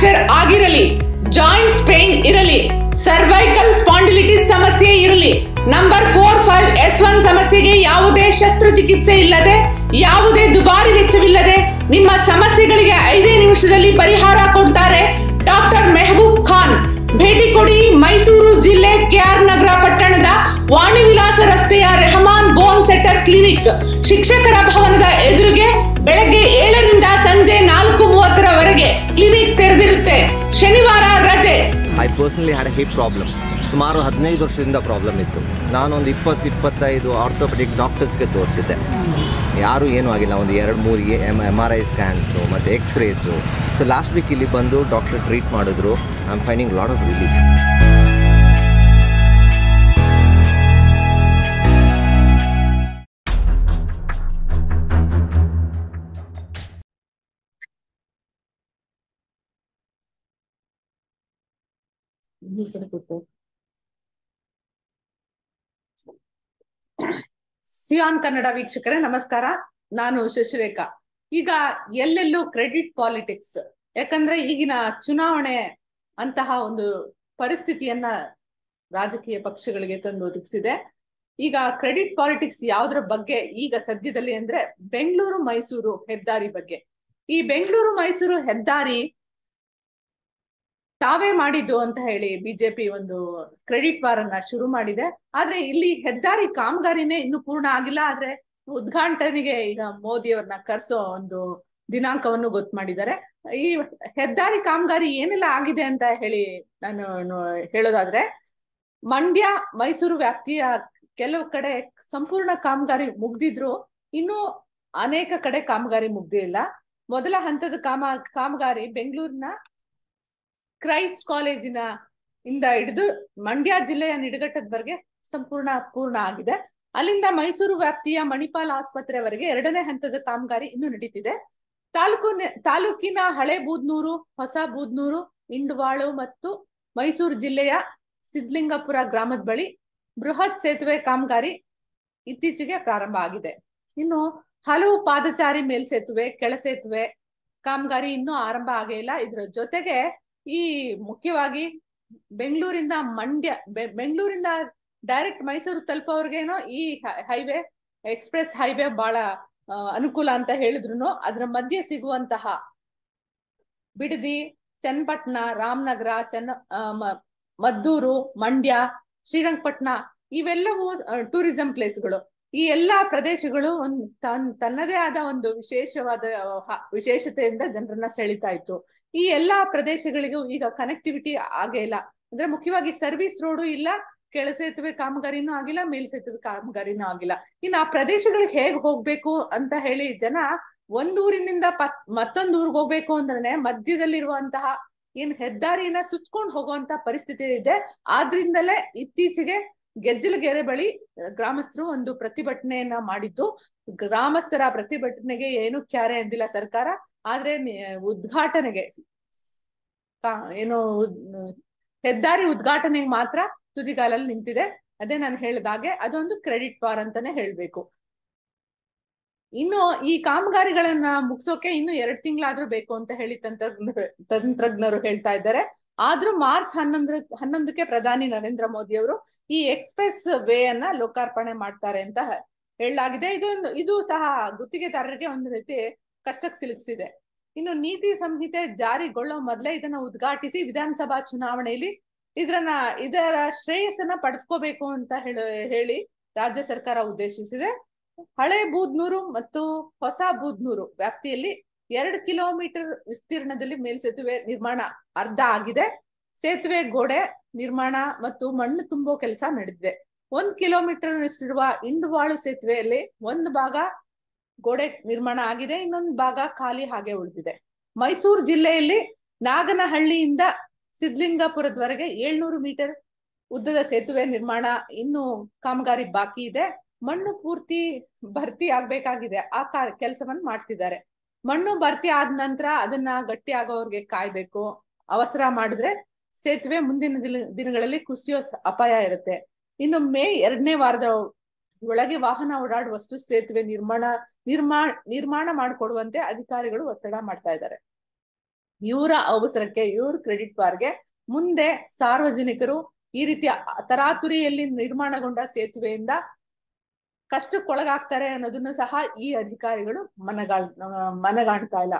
fracture ಆಗಿರಲಿ joints pain ಇರಲಿ cervical spondylitis ಸಮಸ್ಯೆ ಇರಲಿ number four five S one ಸಮಸ್ಯೆಗೆ ಯಾವುದೇ ಶಸ್ತ್ರಚಿಕಿತ್ಸೆ ಇಲ್ಲದೆ ಯಾವುದೇ ದುಬಾರಿ ವೆಚ್ಚವಿಲ್ಲದೆ ನಿಮ್ಮ ಸಮಸ್ಯೆಗಳಿಗೆ ಐದೇ ನಿಮಿಷದಲ್ಲಿ ಪರಿಹಾರ ಕೊಡ್ತಾರೆ ಡಾಕ್ಟರ್ ಮೆಹಬೂಬ್ ಖಾನ್ ಭೇಟಿ ಕೊಡಿ ಮೈಸೂರು ಜಿಲ್ಲೆ ಕೆ ಆರ್ ನಗರ ಪಟ್ಟಣದ ವಾಣಿ ವಿಲಾಸ ರಸ್ತೆಯ ರೆಹಮಾನ್ ಬೋನ್ ಸೆಟರ್ ಕ್ಲಿನಿಕ್ ಶಿಕ್ಷಕರ ಭವನದ ಎದುರಿಗೆ ಬೆಳಗ್ಗೆ ಏಳು ಶನಿವಾರ ರಜೆ I personally had hip problem ಸುಮಾರು ಹದಿನೈದು ವರ್ಷದಿಂದ ಪ್ರಾಬ್ಲಮ್ ಇತ್ತು ನಾನೊಂದು ಇಪ್ಪತ್ತು ಇಪ್ಪತ್ತೈದು ಆರ್ಥೋಪೆಡಿಕ್ ಡಾಕ್ಟರ್ಸ್ಗೆ ತೋರಿಸಿದ್ದೆ ಯಾರೂ ಏನೂ ಆಗಿಲ್ಲ ಒಂದು ಎರಡು ಮೂರು M M R I scans ಮತ್ತು ಎಕ್ಸ್ರೇಸು ಸೊ ಲಾಸ್ಟ್ ವೀಕ್ ಇಲ್ಲಿ ಬಂದು ಡಾಕ್ಟರ್ ಟ್ರೀಟ್ ಮಾಡಿದ್ರು I am finding lot of relief ಸಿಯಾನ್ ಕನ್ನಡ ವೀಕ್ಷಕರೇ ನಮಸ್ಕಾರ ನಾನು ಶಶಿರೇಖಾ ಈಗ ಎಲ್ಲೆಲ್ಲೂ ಕ್ರೆಡಿಟ್ ಪಾಲಿಟಿಕ್ಸ್ ಯಾಕಂದ್ರೆ ಈಗಿನ ಚುನಾವಣೆ ಅಂತಹ ಒಂದು ಪರಿಸ್ಥಿತಿಯನ್ನ ರಾಜಕೀಯ ಪಕ್ಷಗಳಿಗೆ ತಂದು ಒದಗಿಸಿದೆ ಈಗ ಕ್ರೆಡಿಟ್ ಪಾಲಿಟಿಕ್ಸ್ ಯಾವ್ದ್ರ ಬಗ್ಗೆ ಈಗ ಸದ್ಯದಲ್ಲಿ ಅಂದ್ರೆ ಬೆಂಗಳೂರು ಮೈಸೂರು ಹೆದ್ದಾರಿ ಬಗ್ಗೆ ಈ ಬೆಂಗಳೂರು ಮೈಸೂರು ಹೆದ್ದಾರಿ ತಾವೇ ಮಾಡಿದ್ದು ಅಂತ ಹೇಳಿ ಬಿಜೆಪಿ ಒಂದು ಕ್ರೆಡಿಟ್ ವಾರ್ ಅನ್ನ ಶುರು ಮಾಡಿದೆ ಆದ್ರೆ ಇಲ್ಲಿ ಹೆದ್ದಾರಿ ಕಾಮಗಾರಿನೇ ಇನ್ನು ಪೂರ್ಣ ಆಗಿಲ್ಲ ಆದ್ರೆ ಉದ್ಘಾಟನೆಗೆ ಈಗ ಮೋದಿ ಅವ್ರನ್ನ ಕರೆಸೋ ಒಂದು ದಿನಾಂಕವನ್ನು ಗೊತ್ತು ಮಾಡಿದ್ದಾರೆ ಈ ಹೆದ್ದಾರಿ ಕಾಮಗಾರಿ ಏನೆಲ್ಲ ಆಗಿದೆ ಅಂತ ಹೇಳಿ ನಾನು ಹೇಳೋದಾದ್ರೆ ಮಂಡ್ಯ ಮೈಸೂರು ವ್ಯಾಪ್ತಿಯ ಕೆಲವು ಕಡೆ ಸಂಪೂರ್ಣ ಕಾಮಗಾರಿ ಮುಗ್ದಿದ್ರು ಇನ್ನೂ ಅನೇಕ ಕಡೆ ಕಾಮಗಾರಿ ಮುಗ್ದಿಲ್ಲ ಮೊದಲ ಹಂತದ ಕಾಮ ಕಾಮಗಾರಿ ಬೆಂಗಳೂರಿನ ಕ್ರೈಸ್ಟ್ ಕಾಲೇಜಿನ ಇಂದ ಹಿಡಿದು ಮಂಡ್ಯ ಜಿಲ್ಲೆಯ ನಿಡಘಟ್ಟದವರೆಗೆ ಸಂಪೂರ್ಣ ಪೂರ್ಣ ಆಗಿದೆ ಅಲ್ಲಿಂದ ಮೈಸೂರು ವ್ಯಾಪ್ತಿಯ ಮಣಿಪಾಲ್ ಆಸ್ಪತ್ರೆವರೆಗೆ ಎರಡನೇ ಹಂತದ ಕಾಮಗಾರಿ ಇನ್ನು ನಡೀತಿದೆ ತಾಲೂಕು ತಾಲೂಕಿನ ಹಳೆ ಬೂದ್ನೂರು ಹೊಸ ಬೂದ್ನೂರು ಇಂಡ್ವಾಳು ಮತ್ತು ಮೈಸೂರು ಜಿಲ್ಲೆಯ ಸಿದ್ಲಿಂಗಪುರ ಗ್ರಾಮದ ಬಳಿ ಬೃಹತ್ ಸೇತುವೆ ಕಾಮಗಾರಿ ಇತ್ತೀಚೆಗೆ ಪ್ರಾರಂಭ ಆಗಿದೆ ಇನ್ನು ಹಲವು ಪಾದಚಾರಿ ಮೇಲ್ಸೇತುವೆ ಕೆಳಸೇತುವೆ ಕಾಮಗಾರಿ ಇನ್ನೂ ಆರಂಭ ಆಗೇ ಇಲ್ಲ ಇದರ ಜೊತೆಗೆ ಈ ಮುಖ್ಯವಾಗಿ ಬೆಂಗಳೂರಿಂದ ಮಂಡ್ಯ ಬೆಂಗಳೂರಿಂದ ಡೈರೆಕ್ಟ್ ಮೈಸೂರು ತಲುಪೋರ್ಗೇನೋ ಈ ಹೈವೇ ಎಕ್ಸ್ಪ್ರೆಸ್ ಹೈವೇ ಬಹಳ ಅನುಕೂಲ ಅಂತ ಹೇಳಿದ್ರು ಅದರ ಮಧ್ಯೆ ಸಿಗುವಂತಹ ಬಿಡದಿ ಚನ್ನಪಟ್ಟಣ ರಾಮನಗರ ಚನ್ನ ಮದ್ದೂರು ಮಂಡ್ಯ ಶ್ರೀರಂಗಪಟ್ಟಣ ಇವೆಲ್ಲವೂ ಟೂರಿಸಂ ಪ್ಲೇಸ್ಗಳು ಈ ಎಲ್ಲಾ ಪ್ರದೇಶಗಳು ಒಂದು ತನ್ ತನ್ನದೇ ಆದ ಒಂದು ವಿಶೇಷವಾದ ವಿಶೇಷತೆಯಿಂದ ಜನರನ್ನ ಸೆಳಿತಾ ಇತ್ತು ಈ ಎಲ್ಲಾ ಪ್ರದೇಶಗಳಿಗೂ ಈಗ ಕನೆಕ್ಟಿವಿಟಿ ಆಗೇ ಇಲ್ಲ ಅಂದ್ರೆ ಮುಖ್ಯವಾಗಿ ಸರ್ವಿಸ್ ರೋಡು ಇಲ್ಲ ಕೆಳ ಸೇತುವೆ ಕಾಮಗಾರಿನೂ ಆಗಿಲ್ಲ ಮೇಲ್ ಸೇತುವೆ ಕಾಮಗಾರಿನೂ ಆಗಿಲ್ಲ ಇನ್ನು ಆ ಪ್ರದೇಶಗಳಿಗೆ ಹೇಗ್ ಹೋಗ್ಬೇಕು ಅಂತ ಹೇಳಿ ಜನ ಒಂದೂರಿನಿಂದ ಪತ್ ಮತ್ತೊಂದು ಊರಿಗೆ ಹೋಗ್ಬೇಕು ಅಂದ್ರೆ ಮಧ್ಯದಲ್ಲಿರುವಂತಹ ಏನ್ ಹೆದ್ದಾರಿನ ಸುತ್ಕೊಂಡು ಹೋಗುವಂತ ಪರಿಸ್ಥಿತಿ ಇದೆ ಆದ್ರಿಂದಲೇ ಇತ್ತೀಚೆಗೆ ಗೆಜ್ಜಲಗೆರೆ ಬಳಿ ಗ್ರಾಮಸ್ಥರು ಒಂದು ಪ್ರತಿಭಟನೆಯನ್ನ ಮಾಡಿದ್ದು ಗ್ರಾಮಸ್ಥರ ಪ್ರತಿಭಟನೆಗೆ ಏನು ಕ್ಯಾರೆ ಅಂದಿಲ್ಲ ಸರ್ಕಾರ ಆದ್ರೆ ಉದ್ಘಾಟನೆಗೆ ಏನು ಹೆದ್ದಾರಿ ಉದ್ಘಾಟನೆಗೆ ಮಾತ್ರ ತುದಿಗಾಲಲ್ಲಿ ನಿಂತಿದೆ ಅದೇ ನಾನು ಹೇಳಿದಾಗೆ ಅದೊಂದು ಕ್ರೆಡಿಟ್ ಬಾರ್ ಅಂತಾನೆ ಹೇಳ್ಬೇಕು ಇನ್ನು ಈ ಕಾಮಗಾರಿಗಳನ್ನ ಮುಗಿಸೋಕೆ ಇನ್ನು ಎರಡು ತಿಂಗಳಾದ್ರೂ ಬೇಕು ಅಂತ ಹೇಳಿ ತಂತ್ರಜ್ಞ ತಂತ್ರಜ್ಞರು ಹೇಳ್ತಾ ಇದ್ದಾರೆ ಆದ್ರೂ ಮಾರ್ಚ್ ಹನ್ನೊಂದರ ಹನ್ನೊಂದಕ್ಕೆ ಪ್ರಧಾನಿ ನರೇಂದ್ರ ಮೋದಿ ಅವರು ಈ ಎಕ್ಸ್ಪ್ರೆಸ್ ವೇ ಅನ್ನ ಲೋಕಾರ್ಪಣೆ ಮಾಡ್ತಾರೆ ಅಂತ ಹೇಳಲಾಗಿದೆ ಇದೊಂದು ಇದು ಸಹ ಗುತ್ತಿಗೆದಾರರಿಗೆ ಒಂದು ರೀತಿ ಕಷ್ಟಕ್ಕೆ ಸಿಲುಕಿಸಿದೆ ಇನ್ನು ನೀತಿ ಸಂಹಿತೆ ಜಾರಿಗೊಳ್ಳೋ ಮೊದಲೇ ಇದನ್ನ ಉದ್ಘಾಟಿಸಿ ವಿಧಾನಸಭಾ ಚುನಾವಣೆಯಲ್ಲಿ ಇದ್ರನ್ನ ಇದರ ಶ್ರೇಯಸ್ಸನ್ನ ಪಡೆದುಕೋಬೇಕು ಅಂತ ಹೇಳಿ ರಾಜ್ಯ ಸರ್ಕಾರ ಉದ್ದೇಶಿಸಿದೆ ಹಳೆ ಬೂದ್ನೂರು ಮತ್ತು ಹೊಸ ಬೂದ್ನೂರು ವ್ಯಾಪ್ತಿಯಲ್ಲಿ ಎರಡು ಕಿಲೋಮೀಟರ್ ವಿಸ್ತೀರ್ಣದಲ್ಲಿ ಮೇಲ್ಸೇತುವೆ ನಿರ್ಮಾಣ ಅರ್ಧ ಆಗಿದೆ ಸೇತುವೆ ಗೋಡೆ ನಿರ್ಮಾಣ ಮತ್ತು ಮಣ್ಣು ತುಂಬೋ ಕೆಲಸ ನಡೆದಿದೆ ಒಂದ್ ಕಿಲೋಮೀಟರ್ ಇಷ್ಟಿರುವ ಇಂಡುವಾಳು ಸೇತುವೆಯಲ್ಲಿ ಒಂದು ಭಾಗ ಗೋಡೆ ನಿರ್ಮಾಣ ಆಗಿದೆ ಇನ್ನೊಂದು ಭಾಗ ಖಾಲಿ ಹಾಗೆ ಉಳಿದಿದೆ ಮೈಸೂರು ಜಿಲ್ಲೆಯಲ್ಲಿ ನಾಗನಹಳ್ಳಿಯಿಂದ ಸಿದ್ಲಿಂಗಾಪುರದವರೆಗೆ ಏಳ್ನೂರು ಮೀಟರ್ ಉದ್ದದ ಸೇತುವೆ ನಿರ್ಮಾಣ ಇನ್ನು ಕಾಮಗಾರಿ ಬಾಕಿ ಇದೆ ಮಣ್ಣು ಪೂರ್ತಿ ಭರ್ತಿ ಆಗ್ಬೇಕಾಗಿದೆ ಆ ಕಾರ್ ಕೆಲಸವನ್ನ ಮಾಡ್ತಿದ್ದಾರೆ ಮಣ್ಣು ಭರ್ತಿ ಆದ ನಂತರ ಅದನ್ನ ಗಟ್ಟಿ ಆಗೋರ್ಗೆ ಕಾಯ್ಬೇಕು ಅವಸರ ಮಾಡಿದ್ರೆ ಸೇತುವೆ ಮುಂದಿನ ದಿನಗಳಲ್ಲಿ ಕುಸಿಯೋ ಅಪಾಯ ಇರುತ್ತೆ ಇನ್ನು ಮೇ ಎರಡನೇ ವಾರದ ಒಳಗೆ ವಾಹನ ಓಡಾಡುವಷ್ಟು ಸೇತುವೆ ನಿರ್ಮಾಣ ನಿರ್ಮಾಣ ನಿರ್ಮಾಣ ಮಾಡಿಕೊಡುವಂತೆ ಅಧಿಕಾರಿಗಳು ಒತ್ತಡ ಮಾಡ್ತಾ ಇದ್ದಾರೆ ಇವರ ಅವಸರಕ್ಕೆ ಇವ್ರ ಕ್ರೆಡಿಟ್ ಬಾರ್ಗೆ ಮುಂದೆ ಸಾರ್ವಜನಿಕರು ಈ ರೀತಿಯ ತರಾತುರಿಯಲ್ಲಿ ನಿರ್ಮಾಣಗೊಂಡ ಸೇತುವೆಯಿಂದ ಕಷ್ಟಕ್ಕೊಳಗಾಗ್ತಾರೆ ಅನ್ನೋದನ್ನು ಸಹ ಈ ಅಧಿಕಾರಿಗಳು ಮನಗಾಳ್ ಮನಗಾಣ್ತಾ ಇಲ್ಲ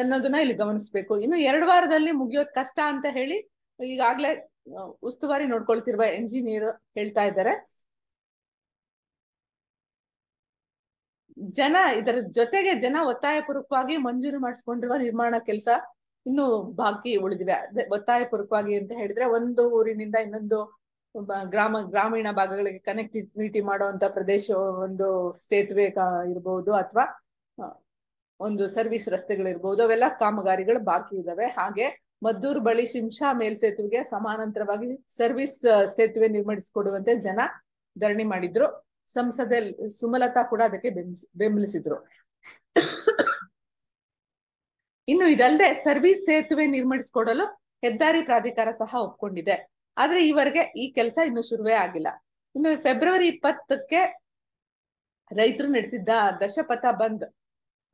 ಅನ್ನೋದನ್ನ ಇಲ್ಲಿ ಗಮನಿಸ್ಬೇಕು ಇನ್ನು ಎರಡು ವಾರದಲ್ಲಿ ಮುಗಿಯೋದ್ ಕಷ್ಟ ಅಂತ ಹೇಳಿ ಈಗಾಗ್ಲೇ ಉಸ್ತುವಾರಿ ನೋಡ್ಕೊಳ್ತಿರುವ ಎಂಜಿನಿಯರ್ ಹೇಳ್ತಾ ಇದ್ದಾರೆ ಜನ ಇದರ ಜೊತೆಗೆ ಜನ ಒತ್ತಾಯ ಪೂರ್ವಕವಾಗಿ ಮಂಜೂರು ಮಾಡಿಸ್ಕೊಂಡಿರುವ ನಿರ್ಮಾಣ ಕೆಲಸ ಇನ್ನು ಬಾಕಿ ಉಳಿದಿವೆ ಒತ್ತಾಯ ಪೂರ್ವಕವಾಗಿ ಅಂತ ಹೇಳಿದ್ರೆ ಒಂದು ಊರಿನಿಂದ ಇನ್ನೊಂದು ಗ್ರಾಮ ಗ್ರಾಮೀಣ ಭಾಗಗಳಿಗೆ ಕನೆಕ್ಟಿವಿಟಿ ಮಾಡುವಂತ ಪ್ರದೇಶ ಒಂದು ಸೇತುವೆ ಇರಬಹುದು ಅಥವಾ ಒಂದು ಸರ್ವಿಸ್ ರಸ್ತೆಗಳಿರ್ಬಹುದು ಅವೆಲ್ಲ ಕಾಮಗಾರಿಗಳು ಬಾಕಿ ಇದಾವೆ ಹಾಗೆ ಮದ್ದೂರು ಬಳಿ ಶಿಂಷಾ ಮೇಲ್ಸೇತುವೆಗೆ ಸಮಾನಾಂತರವಾಗಿ ಸರ್ವಿಸ್ ಸೇತುವೆ ನಿರ್ಮಿಸಿಕೊಡುವಂತೆ ಜನ ಧರಣಿ ಮಾಡಿದ್ರು ಸಂಸದೆ ಸುಮಲತಾ ಕೂಡ ಅದಕ್ಕೆ ಬೆಂಬಲಿಸಿದ್ರು ಇನ್ನು ಇದಲ್ಲದೆ ಸರ್ವಿಸ್ ಸೇತುವೆ ನಿರ್ಮಿಸಿಕೊಡಲು ಹೆದ್ದಾರಿ ಪ್ರಾಧಿಕಾರ ಸಹ ಒಪ್ಕೊಂಡಿದೆ ಆದ್ರೆ ಈವರೆಗೆ ಈ ಕೆಲಸ ಇನ್ನು ಶುರುವೇ ಆಗಿಲ್ಲ ಇನ್ನು ಫೆಬ್ರವರಿ ಇಪ್ಪತ್ತಕ್ಕೆ ರೈತರು ನಡೆಸಿದ್ದ ದಶಪಥ ಬಂದ್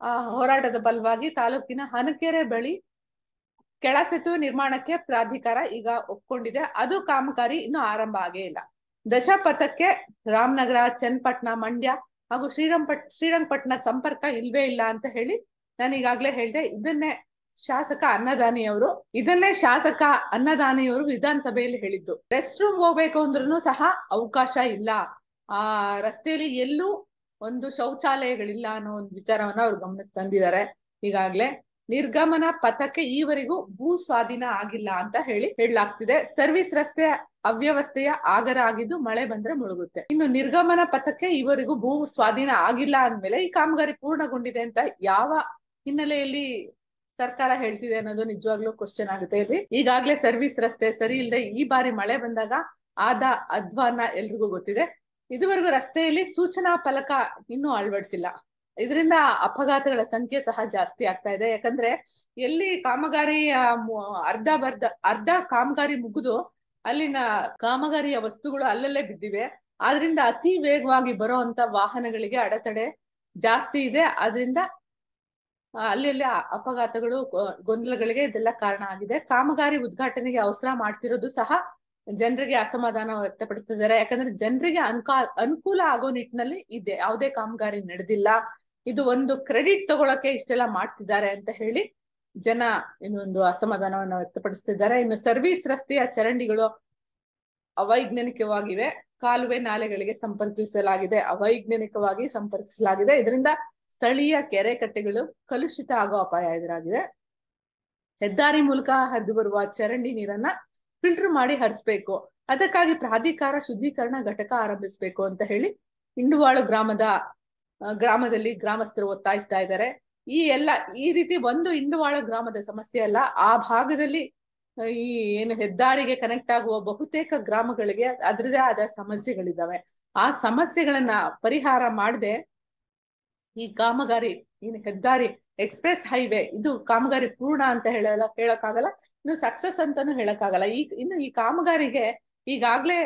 ಆ ಹೋರಾಟದ ಬಲವಾಗಿ ತಾಲೂಕಿನ ಹನಕೆರೆ ಬಳಿ ಕೆಳ ಸೇತುವೆ ನಿರ್ಮಾಣಕ್ಕೆ ಪ್ರಾಧಿಕಾರ ಈಗ ಒಪ್ಕೊಂಡಿದೆ ಅದು ಕಾಮಗಾರಿ ಇನ್ನು ಆರಂಭ ಆಗೇ ಇಲ್ಲ ದಶಪಥಕ್ಕೆ ರಾಮನಗರ ಚನ್ನಪಟ್ಟಣ ಮಂಡ್ಯ ಹಾಗೂ ಶ್ರೀರಂಗಪಟ್ ಶ್ರೀರಂಗಪಟ್ಟಣ ಸಂಪರ್ಕ ಇಲ್ವೇ ಇಲ್ಲ ಅಂತ ಹೇಳಿ ನಾನು ಈಗಾಗ್ಲೇ ಹೇಳಿದೆ ಇದನ್ನೇ ಶಾಸಕ ಅನ್ನದಾನಿಯವರು ಇದನ್ನೇ ಶಾಸಕ ಅನ್ನದಾನಿಯವರು ವಿಧಾನಸಭೆಯಲ್ಲಿ ಹೇಳಿದ್ದು ರೆಸ್ಟ್ ರೂಮ್ ಹೋಗ್ಬೇಕು ಅಂದ್ರೂ ಸಹ ಅವಕಾಶ ಇಲ್ಲ ಆ ರಸ್ತೆಯಲ್ಲಿ ಎಲ್ಲೂ ಒಂದು ಶೌಚಾಲಯಗಳಿಲ್ಲ ಅನ್ನೋ ಒಂದು ವಿಚಾರವನ್ನ ಅವ್ರು ಗಮನಕ್ಕೆ ತಂದಿದ್ದಾರೆ ಈಗಾಗ್ಲೇ ನಿರ್ಗಮನ ಪಥಕ್ಕೆ ಈವರೆಗೂ ಭೂ ಸ್ವಾಧೀನ ಆಗಿಲ್ಲ ಅಂತ ಹೇಳಿ ಹೇಳಲಾಗ್ತಿದೆ ಸರ್ವಿಸ್ ರಸ್ತೆ ಅವ್ಯವಸ್ಥೆಯ ಆಗರ ಆಗಿದ್ದು ಮಳೆ ಬಂದ್ರೆ ಮುಳುಗುತ್ತೆ ಇನ್ನು ನಿರ್ಗಮನ ಪಥಕ್ಕೆ ಈವರೆಗೂ ಭೂ ಸ್ವಾಧೀನ ಆಗಿಲ್ಲ ಅಂದ್ಮೇಲೆ ಈ ಕಾಮಗಾರಿ ಪೂರ್ಣಗೊಂಡಿದೆ ಅಂತ ಯಾವ ಹಿನ್ನೆಲೆಯಲ್ಲಿ ಸರ್ಕಾರ ಹೇಳ್ತಿದೆ ಅನ್ನೋದು ನಿಜವಾಗ್ಲೂ ಕ್ವಶನ್ ಆಗುತ್ತೆ ಇಲ್ಲಿ ಈಗಾಗ್ಲೇ ಸರ್ವಿಸ್ ರಸ್ತೆ ಸರಿ ಇಲ್ಲದೆ ಈ ಬಾರಿ ಮಳೆ ಬಂದಾಗ ಆದ ಅಧ್ವಾನ ಎಲ್ರಿಗೂ ಗೊತ್ತಿದೆ ಇದುವರೆಗೂ ರಸ್ತೆಯಲ್ಲಿ ಸೂಚನಾ ಫಲಕ ಇನ್ನೂ ಅಳವಡಿಸಿಲ್ಲ ಇದರಿಂದ ಅಪಘಾತಗಳ ಸಂಖ್ಯೆ ಸಹ ಜಾಸ್ತಿ ಆಗ್ತಾ ಇದೆ ಯಾಕಂದ್ರೆ ಎಲ್ಲಿ ಕಾಮಗಾರಿ ಅರ್ಧ ಬರ್ಧ ಅರ್ಧ ಕಾಮಗಾರಿ ಮುಗಿದು ಅಲ್ಲಿನ ಕಾಮಗಾರಿಯ ವಸ್ತುಗಳು ಅಲ್ಲಲ್ಲೇ ಬಿದ್ದಿವೆ ಆದ್ರಿಂದ ಅತಿ ವೇಗವಾಗಿ ಬರೋ ಅಂತ ವಾಹನಗಳಿಗೆ ಅಡೆತಡೆ ಜಾಸ್ತಿ ಇದೆ ಅದರಿಂದ ಅಲ್ಲಿ ಅಪಘಾತಗಳು ಗೊಂದಲಗಳಿಗೆ ಇದೆಲ್ಲ ಕಾರಣ ಆಗಿದೆ ಕಾಮಗಾರಿ ಉದ್ಘಾಟನೆಗೆ ಅವಸರ ಮಾಡ್ತಿರೋದು ಸಹ ಜನರಿಗೆ ಅಸಮಾಧಾನ ವ್ಯಕ್ತಪಡಿಸ್ತಿದ್ದಾರೆ ಯಾಕಂದ್ರೆ ಜನರಿಗೆ ಅನುಕಾ ಅನುಕೂಲ ಆಗೋ ನಿಟ್ಟಿನಲ್ಲಿ ಇದೆ ಯಾವುದೇ ಕಾಮಗಾರಿ ನಡೆದಿಲ್ಲ ಇದು ಒಂದು ಕ್ರೆಡಿಟ್ ತಗೊಳಕ್ಕೆ ಇಷ್ಟೆಲ್ಲ ಮಾಡ್ತಿದ್ದಾರೆ ಅಂತ ಹೇಳಿ ಜನ ಇನ್ನೊಂದು ಅಸಮಾಧಾನವನ್ನು ವ್ಯಕ್ತಪಡಿಸ್ತಿದ್ದಾರೆ ಇನ್ನು ಸರ್ವಿಸ್ ರಸ್ತೆಯ ಚರಂಡಿಗಳು ಅವೈಜ್ಞಾನಿಕವಾಗಿವೆ ಕಾಲುವೆ ನಾಲೆಗಳಿಗೆ ಸಂಪರ್ಕಿಸಲಾಗಿದೆ ಅವೈಜ್ಞಾನಿಕವಾಗಿ ಸಂಪರ್ಕಿಸಲಾಗಿದೆ ಇದರಿಂದ ಸ್ಥಳೀಯ ಕೆರೆ ಕಟ್ಟೆಗಳು ಕಲುಷಿತ ಆಗೋ ಅಪಾಯ ಎದುರಾಗಿದೆ ಹೆದ್ದಾರಿ ಮೂಲಕ ಹರಿದು ಬರುವ ಚರಂಡಿ ನೀರನ್ನ ಫಿಲ್ಟರ್ ಮಾಡಿ ಹರಿಸ್ಬೇಕು ಅದಕ್ಕಾಗಿ ಪ್ರಾಧಿಕಾರ ಶುದ್ಧೀಕರಣ ಘಟಕ ಆರಂಭಿಸಬೇಕು ಅಂತ ಹೇಳಿ ಇಂಡುವಾಳು ಗ್ರಾಮದ ಗ್ರಾಮದಲ್ಲಿ ಗ್ರಾಮಸ್ಥರು ಒತ್ತಾಯಿಸ್ತಾ ಇದ್ದಾರೆ ಈ ಎಲ್ಲ ಈ ರೀತಿ ಒಂದು ಇಂಡುವಾಳ ಗ್ರಾಮದ ಸಮಸ್ಯೆ ಅಲ್ಲ ಆ ಭಾಗದಲ್ಲಿ ಈ ಏನು ಹೆದ್ದಾರಿಗೆ ಕನೆಕ್ಟ್ ಆಗುವ ಬಹುತೇಕ ಗ್ರಾಮಗಳಿಗೆ ಅದರದೇ ಆದ ಸಮಸ್ಯೆಗಳಿದ್ದಾವೆ ಆ ಸಮಸ್ಯೆಗಳನ್ನ ಪರಿಹಾರ ಮಾಡದೆ ಈ ಕಾಮಗಾರಿ ಏನು ಹೆದ್ದಾರಿ ಎಕ್ಸ್ಪ್ರೆಸ್ ಹೈವೇ ಇದು ಕಾಮಗಾರಿ ಪೂರ್ಣ ಅಂತ ಹೇಳಲ್ಲ ಹೇಳಕ್ಕಾಗಲ್ಲ ಇನ್ನು ಸಕ್ಸಸ್ ಅಂತಾನು ಹೇಳಕ್ಕಾಗಲ್ಲ ಈ ಇನ್ನು ಈ ಕಾಮಗಾರಿಗೆ ಈಗಾಗ್ಲೇ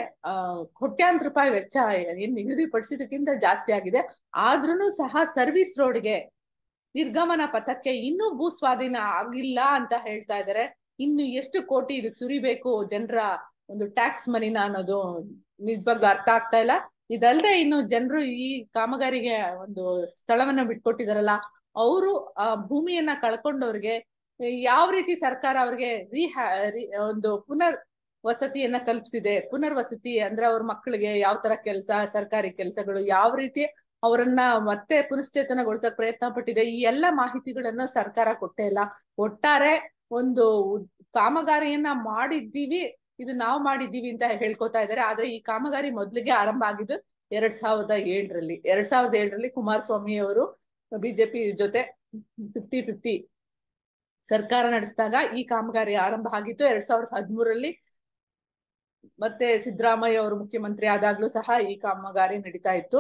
ಕೋಟ್ಯಾಂತರ ರೂಪಾಯಿ ವೆಚ್ಚ ಏನ್ ನಿಗದಿಪಡಿಸಿದಕ್ಕಿಂತ ಜಾಸ್ತಿ ಆಗಿದೆ ಆದ್ರೂ ಸಹ ಸರ್ವಿಸ್ ರೋಡ್ಗೆ ನಿರ್ಗಮನ ಪಥಕ್ಕೆ ಇನ್ನೂ ಭೂ ಸ್ವಾಧೀನ ಆಗಿಲ್ಲ ಅಂತ ಹೇಳ್ತಾ ಇದ್ದಾರೆ ಇನ್ನು ಎಷ್ಟು ಕೋಟಿ ಇದಕ್ಕೆ ಸುರಿಬೇಕು ಜನರ ಒಂದು ಟ್ಯಾಕ್ಸ್ ಮನಿನ ಅನ್ನೋದು ನಿಜವಾಗ್ಲೂ ಅರ್ಥ ಆಗ್ತಾ ಇಲ್ಲ ಇದಲ್ದೆ ಇನ್ನು ಜನರು ಈ ಕಾಮಗಾರಿಗೆ ಒಂದು ಸ್ಥಳವನ್ನ ಬಿಟ್ಕೊಟ್ಟಿದಾರಲ್ಲ ಅವರು ಆ ಭೂಮಿಯನ್ನ ಕಳ್ಕೊಂಡವ್ರಿಗೆ ಯಾವ ರೀತಿ ಸರ್ಕಾರ ಅವ್ರಿಗೆ ರಿಹ್ಯಾ ಒಂದು ಪುನರ್ ವಸತಿಯನ್ನ ಕಲ್ಪಿಸಿದೆ ಪುನರ್ ವಸತಿ ಅಂದ್ರೆ ಅವ್ರ ಮಕ್ಕಳಿಗೆ ಯಾವ ತರ ಕೆಲಸ ಸರ್ಕಾರಿ ಕೆಲಸಗಳು ಯಾವ ರೀತಿ ಅವರನ್ನ ಮತ್ತೆ ಪುನಶ್ಚೇತನಗೊಳಿಸಕ್ ಪ್ರಯತ್ನ ಪಟ್ಟಿದೆ ಈ ಎಲ್ಲ ಮಾಹಿತಿಗಳನ್ನ ಸರ್ಕಾರ ಕೊಟ್ಟೇ ಇಲ್ಲ ಒಟ್ಟಾರೆ ಒಂದು ಕಾಮಗಾರಿಯನ್ನ ಮಾಡಿದ್ದೀವಿ ಇದು ನಾವು ಮಾಡಿದ್ದೀವಿ ಅಂತ ಹೇಳ್ಕೊತಾ ಇದ್ದಾರೆ ಆದ್ರೆ ಈ ಕಾಮಗಾರಿ ಮೊದಲಿಗೆ ಆರಂಭ ಆಗಿದ್ದು ಎರಡ್ ಸಾವಿರದ ಏಳರಲ್ಲಿ ಎರಡ್ ಸಾವಿರದ ಏಳರಲ್ಲಿ ಕುಮಾರಸ್ವಾಮಿ ಅವರು ಬಿಜೆಪಿ ಜೊತೆ ಫಿಫ್ಟಿ ಫಿಫ್ಟಿ ಸರ್ಕಾರ ನಡೆಸಿದಾಗ ಈ ಕಾಮಗಾರಿ ಆರಂಭ ಆಗಿತ್ತು ಎರಡ್ ಸಾವಿರದ ಹದಿಮೂರರಲ್ಲಿ ಮತ್ತೆ ಸಿದ್ದರಾಮಯ್ಯ ಅವರು ಮುಖ್ಯಮಂತ್ರಿ ಆದಾಗ್ಲೂ ಸಹ ಈ ಕಾಮಗಾರಿ ನಡೀತಾ ಇತ್ತು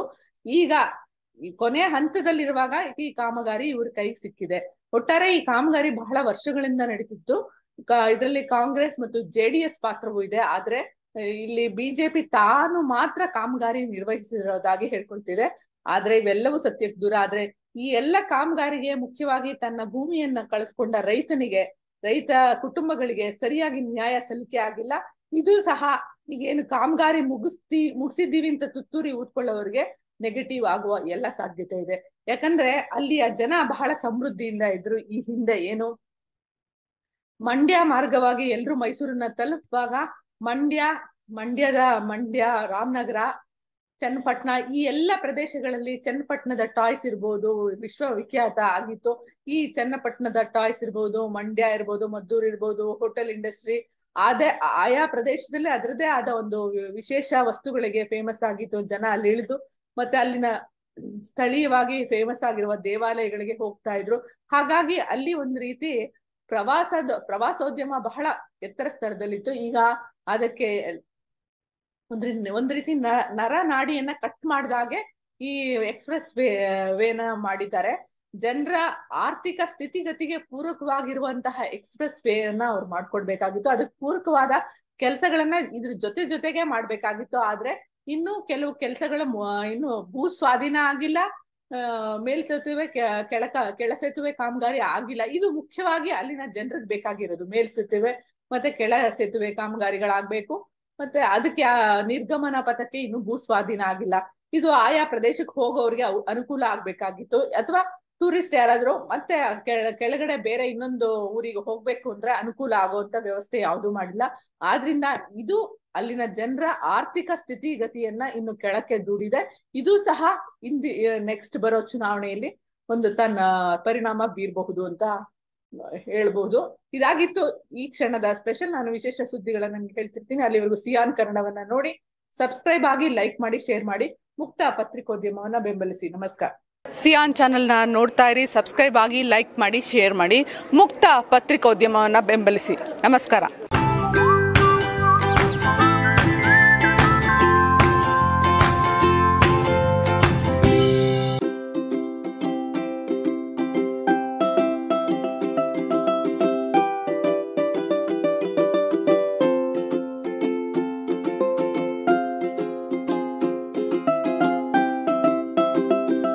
ಈಗ ಕೊನೆ ಹಂತದಲ್ಲಿರುವಾಗ ಈ ಕಾಮಗಾರಿ ಇವ್ರ ಕೈಗೆ ಸಿಕ್ಕಿದೆ ಒಟ್ಟಾರೆ ಈ ಕಾಮಗಾರಿ ಬಹಳ ವರ್ಷಗಳಿಂದ ನಡೀತಿತ್ತು ಇದರಲ್ಲಿ ಕಾಂಗ್ರೆಸ್ ಮತ್ತು ಜೆಡಿಎಸ್ ಪಾತ್ರವೂ ಇದೆ ಆದ್ರೆ ಇಲ್ಲಿ ಬಿಜೆಪಿ ತಾನು ಮಾತ್ರ ಕಾಮಗಾರಿ ನಿರ್ವಹಿಸಿರೋದಾಗಿ ಹೇಳ್ಕೊಳ್ತಿದೆ ಆದ್ರೆ ಇವೆಲ್ಲವೂ ಸತ್ಯಕ್ಕೆ ದೂರ ಆದ್ರೆ ಈ ಎಲ್ಲ ಕಾಮಗಾರಿಗೆ ಮುಖ್ಯವಾಗಿ ತನ್ನ ಭೂಮಿಯನ್ನ ಕಳೆದುಕೊಂಡ ರೈತನಿಗೆ ರೈತ ಕುಟುಂಬಗಳಿಗೆ ಸರಿಯಾಗಿ ನ್ಯಾಯ ಸಲ್ಲಿಕೆ ಆಗಿಲ್ಲ ಇದು ಸಹ ಈಗೇನು ಕಾಮಗಾರಿ ಮುಗಿಸ್ತಿ ಮುಗಿಸಿದ್ದೀವಿ ಅಂತ ತುತ್ತೂರಿ ಊದ್ಕೊಳ್ಳೋರಿಗೆ ನೆಗೆಟಿವ್ ಆಗುವ ಎಲ್ಲ ಸಾಧ್ಯತೆ ಇದೆ ಯಾಕಂದ್ರೆ ಅಲ್ಲಿಯ ಜನ ಬಹಳ ಸಮೃದ್ಧಿಯಿಂದ ಇದ್ರು ಈ ಹಿಂದೆ ಏನು ಮಂಡ್ಯ ಮಾರ್ಗವಾಗಿ ಎಲ್ರು ಮೈಸೂರನ್ನ ತಲುಪುವಾಗ ಮಂಡ್ಯ ಮಂಡ್ಯದ ಮಂಡ್ಯ ರಾಮನಗರ ಚನ್ನಪಟ್ಟಣ ಈ ಎಲ್ಲ ಪ್ರದೇಶಗಳಲ್ಲಿ ಚನ್ನಪಟ್ಟಣದ ಟಾಯ್ಸ್ ಇರ್ಬೋದು ವಿಶ್ವವಿಖ್ಯಾತ ಆಗಿತ್ತು ಈ ಚನ್ನಪಟ್ಟಣದ ಟಾಯ್ಸ್ ಇರ್ಬೋದು ಮಂಡ್ಯ ಇರ್ಬೋದು ಮದ್ದೂರ್ ಇರ್ಬೋದು ಹೋಟೆಲ್ ಇಂಡಸ್ಟ್ರಿ ಅದೇ ಆಯಾ ಪ್ರದೇಶದಲ್ಲಿ ಅದರದೇ ಆದ ಒಂದು ವಿಶೇಷ ವಸ್ತುಗಳಿಗೆ ಫೇಮಸ್ ಆಗಿತ್ತು ಜನ ಅಲ್ಲಿ ಇಳಿದು ಮತ್ತೆ ಅಲ್ಲಿನ ಸ್ಥಳೀಯವಾಗಿ ಫೇಮಸ್ ಆಗಿರುವ ದೇವಾಲಯಗಳಿಗೆ ಹೋಗ್ತಾ ಇದ್ರು ಹಾಗಾಗಿ ಅಲ್ಲಿ ಒಂದು ರೀತಿ ಪ್ರವಾಸದ ಪ್ರವಾಸೋದ್ಯಮ ಬಹಳ ಎತ್ತರ ಸ್ಥಳದಲ್ಲಿತ್ತು ಈಗ ಅದಕ್ಕೆ ಒಂದ್ ಒಂದ್ ರೀತಿ ನರ ನಾಡಿಯನ್ನ ಕಟ್ ಮಾಡಿದಾಗೆ ಈ ಎಕ್ಸ್ಪ್ರೆಸ್ ವೇ ವೇನ ಮಾಡಿದ್ದಾರೆ ಜನರ ಆರ್ಥಿಕ ಸ್ಥಿತಿಗತಿಗೆ ಪೂರಕವಾಗಿರುವಂತಹ ಎಕ್ಸ್ಪ್ರೆಸ್ ವೇ ಅನ್ನ ಅವ್ರು ಮಾಡ್ಕೊಡ್ಬೇಕಾಗಿತ್ತು ಅದಕ್ಕೆ ಪೂರಕವಾದ ಕೆಲಸಗಳನ್ನ ಇದ್ರ ಜೊತೆ ಜೊತೆಗೆ ಮಾಡ್ಬೇಕಾಗಿತ್ತು ಆದ್ರೆ ಇನ್ನು ಕೆಲವು ಕೆಲಸಗಳು ಇನ್ನು ಭೂ ಸ್ವಾಧೀನ ಆಗಿಲ್ಲ ಮೇಲ್ ಸೇತುವೆ ಕೆಳಕ ಕೆಳ ಸೇತುವೆ ಕಾಮಗಾರಿ ಆಗಿಲ್ಲ ಇದು ಮುಖ್ಯವಾಗಿ ಅಲ್ಲಿನ ಜನರಿಗೆ ಬೇಕಾಗಿರೋದು ಮೇಲ್ಸೇತುವೆ ಮತ್ತೆ ಕೆಳ ಸೇತುವೆ ಕಾಮಗಾರಿಗಳಾಗ್ಬೇಕು ಮತ್ತೆ ಅದಕ್ಕೆ ನಿರ್ಗಮನ ಪಥಕ್ಕೆ ಇನ್ನು ಭೂಸ್ವಾಧೀನ ಆಗಿಲ್ಲ ಇದು ಆಯಾ ಪ್ರದೇಶಕ್ಕೆ ಹೋಗೋರಿಗೆ ಅನುಕೂಲ ಆಗ್ಬೇಕಾಗಿತ್ತು ಅಥವಾ ಟೂರಿಸ್ಟ್ ಯಾರಾದ್ರೂ ಮತ್ತೆ ಕೆಳಗಡೆ ಬೇರೆ ಇನ್ನೊಂದು ಊರಿಗೆ ಹೋಗ್ಬೇಕು ಅಂದ್ರೆ ಅನುಕೂಲ ಆಗುವಂತ ವ್ಯವಸ್ಥೆ ಯಾವುದು ಮಾಡಿಲ್ಲ ಆದ್ರಿಂದ ಇದು ಅಲ್ಲಿನ ಜನರ ಆರ್ಥಿಕ ಸ್ಥಿತಿಗತಿಯನ್ನ ಇನ್ನು ಕೆಳಕ್ಕೆ ದೂಡಿದೆ ಇದು ಸಹ ಇಂದಿ ನೆಕ್ಸ್ಟ್ ಬರೋ ಚುನಾವಣೆಯಲ್ಲಿ ಒಂದು ತನ್ನ ಪರಿಣಾಮ ಬೀರಬಹುದು ಅಂತ ಹೇಳ್ಬಹುದು ಇದಾಗಿತ್ತು ಈ ಕ್ಷಣದ ಸ್ಪೆಷಲ್ ನಾನು ವಿಶೇಷ ಸುದ್ದಿಗಳನ್ನ ಹೇಳ್ತಿರ್ತೀನಿ ಅಲ್ಲಿವರೆಗೂ ಸಿಯಾನ್ ಕನ್ನಡವನ್ನ ನೋಡಿ ಸಬ್ಸ್ಕ್ರೈಬ್ ಆಗಿ ಲೈಕ್ ಮಾಡಿ ಶೇರ್ ಮಾಡಿ ಮುಕ್ತ ಪತ್ರಿಕೋದ್ಯಮವನ್ನ ಬೆಂಬಲಿಸಿ ನಮಸ್ಕಾರ ಸಿಯಾನ್ ಚಾನೆಲ್ನ ನೋಡ್ತಾ ಇರಿ ಸಬ್ಸ್ಕ್ರೈಬ್ ಆಗಿ ಲೈಕ್ ಮಾಡಿ ಶೇರ್ ಮಾಡಿ ಮುಕ್ತ ಪತ್ರಿಕೋದ್ಯಮವನ್ನು ಬೆಂಬಲಿಸಿ ನಮಸ್ಕಾರ